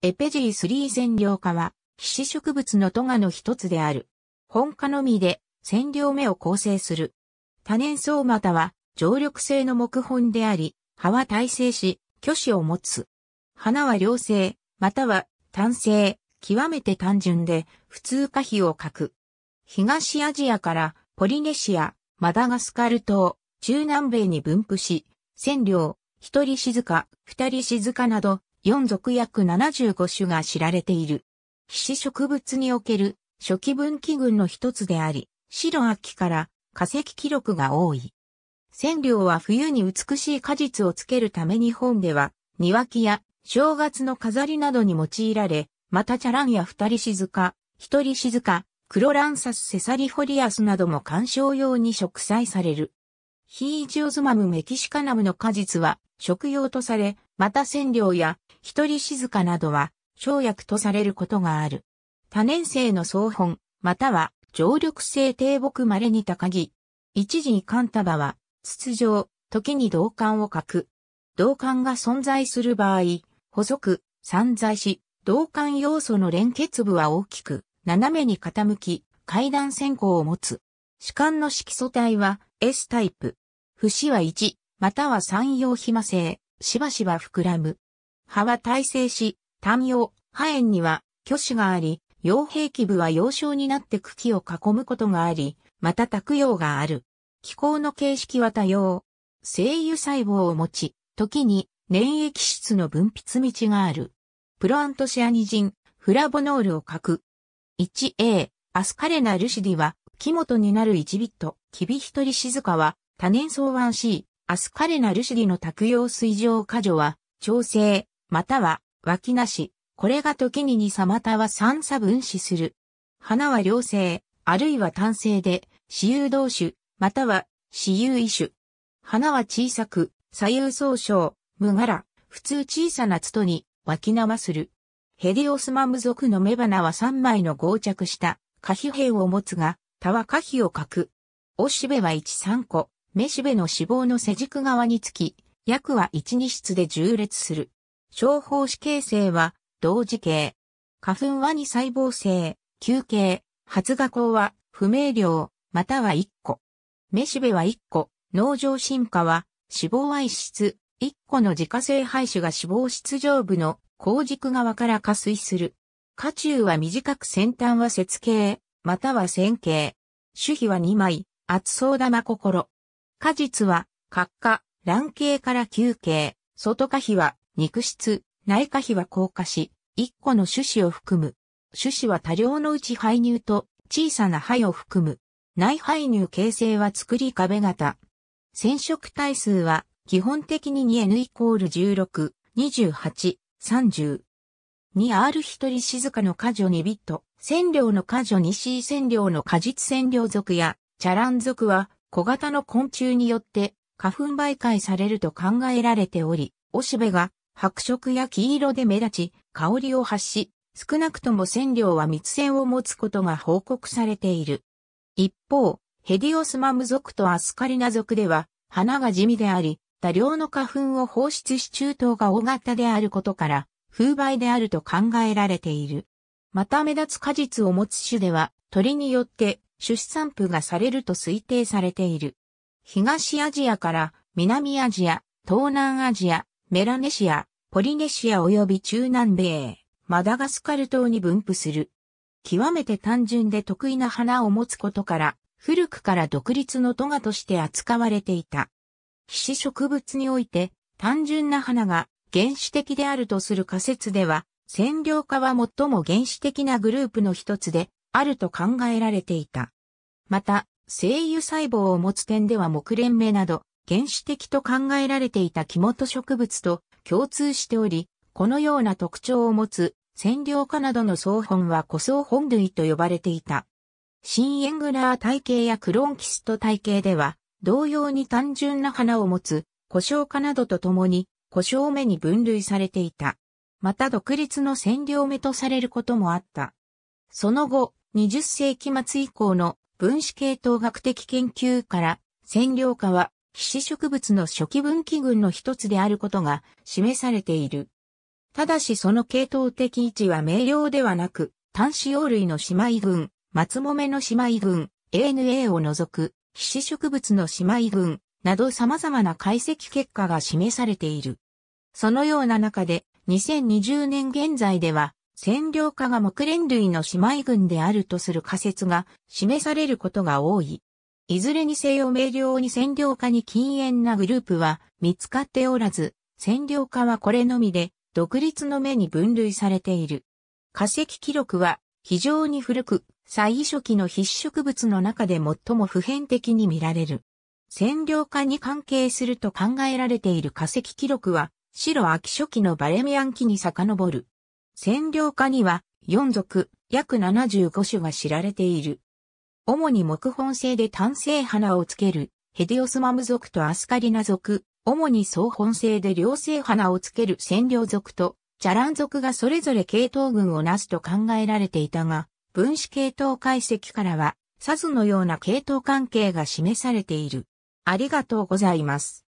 エペジー3染料化は、皮脂植物のトガの一つである。本科のみで、染料目を構成する。多年草または、常緑性の木本であり、葉は耐性し、虚子を持つ。花は良性、または単性、極めて単純で、普通花比を書く。東アジアからポリネシア、マダガスカル島、中南米に分布し、染料、一人静か、二人静かなど、4属約75種が知られている。皮脂植物における初期分岐群の一つであり、白秋から化石記録が多い。千両は冬に美しい果実をつけるため日本では、庭木や正月の飾りなどに用いられ、またチャランや二人静か、一人静か、クロランサスセサリフォリアスなども観賞用に植栽される。ヒージオズマムメキシカナムの果実は食用とされ、また線量や一人静かなどは生薬とされることがある。多年生の総本、または常緑性低木稀に高木。一時に寒束は筒状、時に銅管を書く。銅管が存在する場合、細く散在し、銅管要素の連結部は大きく、斜めに傾き、階段線香を持つ。主管の色素体は S タイプ。節は1、または三陽暇性。しばしば膨らむ。葉は耐性し、単葉、葉炎には虚子があり、葉兵器部は幼少になって茎を囲むことがあり、また卓葉がある。気候の形式は多様。精油細胞を持ち、時に粘液質の分泌道がある。プロアントシアニジン、フラボノールをく。1A、アスカレナルシディは、木元になる1ビット、キビヒトリシカは、多年草 1C、アスカレナ・ルシディの卓用水上過剰は、調整、または、脇なし、これが時に二差または三差分子する。花は良性、あるいは単性で、私有同種、または、私有異種。花は小さく、左右総称、無柄、普通小さなツに、脇縄する。ヘディオスマム属の雌花は3枚の合着した、花皮片を持つが、多は花皮を欠く。おしべは1、3個、めしべの脂肪の背軸側につき、約は1、2室で重列する。小胞子形成は、同時形。花粉は2細胞性、球形、発芽孔は、不明瞭、または1個。めしべは1個、農場進化は、脂肪は1質、1個の自家製排種が脂肪質上部の後軸側から加水する。下中は短く先端は節形、または線形。主皮は2枚、厚そう玉心。果実は、角化、卵形から球形、外果皮は肉質、内果皮は硬化し、1個の種子を含む。種子は多量のうち排乳と小さな肺を含む。内排乳形成は作り壁型。染色体数は基本的に 2N イコール16、28、30。2R 一人静かの果女2ビット、染料の果女 2C 染料の果実染料属や、チャラン属は、小型の昆虫によって花粉媒介されると考えられており、おしべが白色や黄色で目立ち、香りを発し、少なくとも染料は密線を持つことが報告されている。一方、ヘディオスマム属とアスカリナ属では、花が地味であり、多量の花粉を放出し中東が大型であることから、風媒であると考えられている。また目立つ果実を持つ種では、鳥によって出産散布がされると推定されている。東アジアから南アジア、東南アジア、メラネシア、ポリネシア及び中南米、マダガスカル島に分布する。極めて単純で得意な花を持つことから、古くから独立のトガとして扱われていた。皮脂植物において、単純な花が原始的であるとする仮説では、占領化は最も原始的なグループの一つで、あると考えられていた。また、精油細胞を持つ点では木蓮芽など、原始的と考えられていた木本植物と共通しており、このような特徴を持つ、占領化などの総本は古草本類と呼ばれていた。新エングラー体系やクロンキスト体系では、同様に単純な花を持つ、古生化などとともに、古生目に分類されていた。また独立の占領目とされることもあった。その後、20世紀末以降の分子系統学的研究から占領下は皮脂植物の初期分岐群の一つであることが示されている。ただしその系統的位置は明瞭ではなく、単子葉類の姉妹群、松もめの姉妹群、ANA を除く、皮脂植物の姉妹群など様々な解析結果が示されている。そのような中で、2020年現在では、占領下が木蓮類の姉妹群であるとする仮説が示されることが多い。いずれにせよ明瞭に占領下に禁煙なグループは見つかっておらず、占領下はこれのみで独立の目に分類されている。化石記録は非常に古く、最初期の筆植物の中で最も普遍的に見られる。占領下に関係すると考えられている化石記録は、白秋初期のバレミアン期に遡る。占領下には4族約75種が知られている。主に木本製で単性花をつけるヘデオスマム族とアスカリナ族、主に総本製で両性花をつける占領族とチャラン族がそれぞれ系統群をなすと考えられていたが、分子系統解析からは、サズのような系統関係が示されている。ありがとうございます。